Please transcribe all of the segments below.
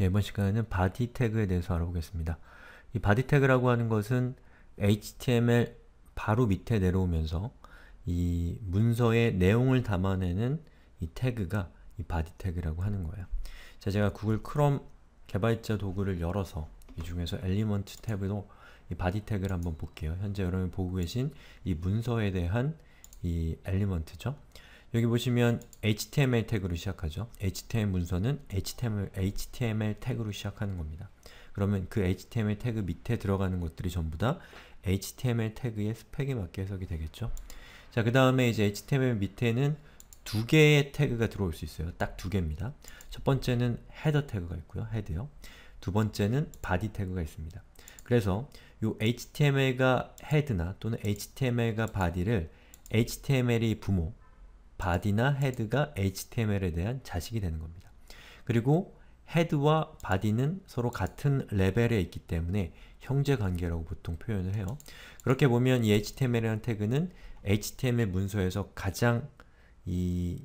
예, 이번 시간에는 body 태그에 대해서 알아보겠습니다. 이 바디 태그라고 하는 것은 HTML 바로 밑에 내려오면서 이 문서의 내용을 담아내는 이 태그가 이 바디 태그라고 하는 거예요. 자, 제가 구글 크롬 개발자 도구를 열어서 이 중에서 엘리먼트 탭으로 이 바디 태그를 한번 볼게요. 현재 여러분이 보고 계신 이 문서에 대한 이 엘리먼트죠. 여기 보시면 html 태그로 시작하죠. html 문서는 html, html 태그로 시작하는 겁니다. 그러면 그 html 태그 밑에 들어가는 것들이 전부 다 html 태그의 스펙에 맞게 해석이 되겠죠. 자, 그 다음에 이제 html 밑에는 두 개의 태그가 들어올 수 있어요. 딱 두 개입니다. 첫 번째는 헤더 태그가 있고요. 헤드요. 두 번째는 바디 태그가 있습니다. 그래서 요 h t m l 가 헤드나 또는 h t m l 가 바디를 html이 부모, 바디나 헤드가 HTML에 대한 자식이 되는 겁니다. 그리고 헤드와 바디는 서로 같은 레벨에 있기 때문에 형제관계라고 보통 표현을 해요. 그렇게 보면 이 HTML이라는 태그는 HTML 문서에서 가장 이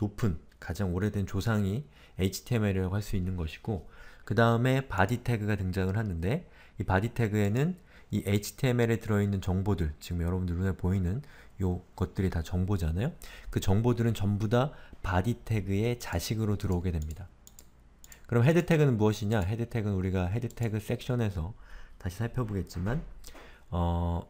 높은, 가장 오래된 조상이 HTML이라고 할 수 있는 것이고 그 다음에 바디 태그가 등장을 하는데 이 바디 태그에는 이 HTML에 들어있는 정보들, 지금 여러분들 눈에 보이는 요 것들이 다 정보잖아요? 그 정보들은 전부 다 body 태그의 자식으로 들어오게 됩니다. 그럼 헤드 태그는 무엇이냐? 헤드 태그는 우리가 헤드 태그 섹션에서 다시 살펴보겠지만 어,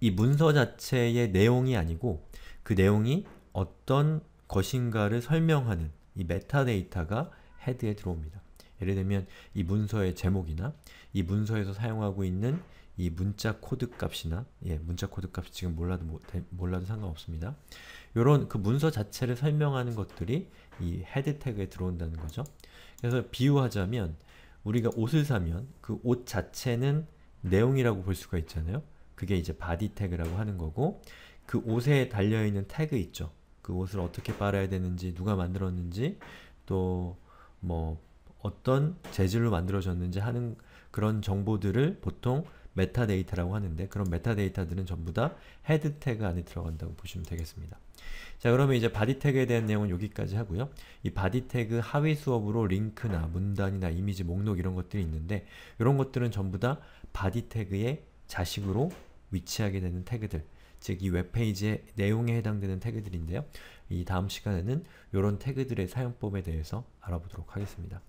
이 문서 자체의 내용이 아니고 그 내용이 어떤 것인가를 설명하는 이 메타데이터가 헤드에 들어옵니다. 예를 들면 이 문서의 제목이나 이 문서에서 사용하고 있는 이 문자 코드 값이나 예, 문자 코드 값이 지금 몰라도 모, 뭐, 데, 몰라도 상관없습니다. 요런 그 문서 자체를 설명하는 것들이 이 헤드 태그에 들어온다는 거죠. 그래서 비유하자면 우리가 옷을 사면 그 옷 자체는 내용이라고 볼 수가 있잖아요. 그게 이제 바디 태그라고 하는 거고 그 옷에 달려있는 태그 있죠. 그 옷을 어떻게 빨아야 되는지, 누가 만들었는지, 또뭐 어떤 재질로 만들어졌는지 하는 그런 정보들을 보통 메타데이터라고 하는데 그런 메타데이터들은 전부 다 헤드 태그 안에 들어간다고 보시면 되겠습니다. 자 그러면 이제 바디 태그에 대한 내용은 여기까지 하고요. 이 바디 태그 하위 수업으로 링크나 문단이나 이미지 목록 이런 것들이 있는데 이런 것들은 전부 다 바디 태그의 자식으로 위치하게 되는 태그들 즉 이 웹페이지의 내용에 해당되는 태그들인데요. 이 다음 시간에는 이런 태그들의 사용법에 대해서 알아보도록 하겠습니다.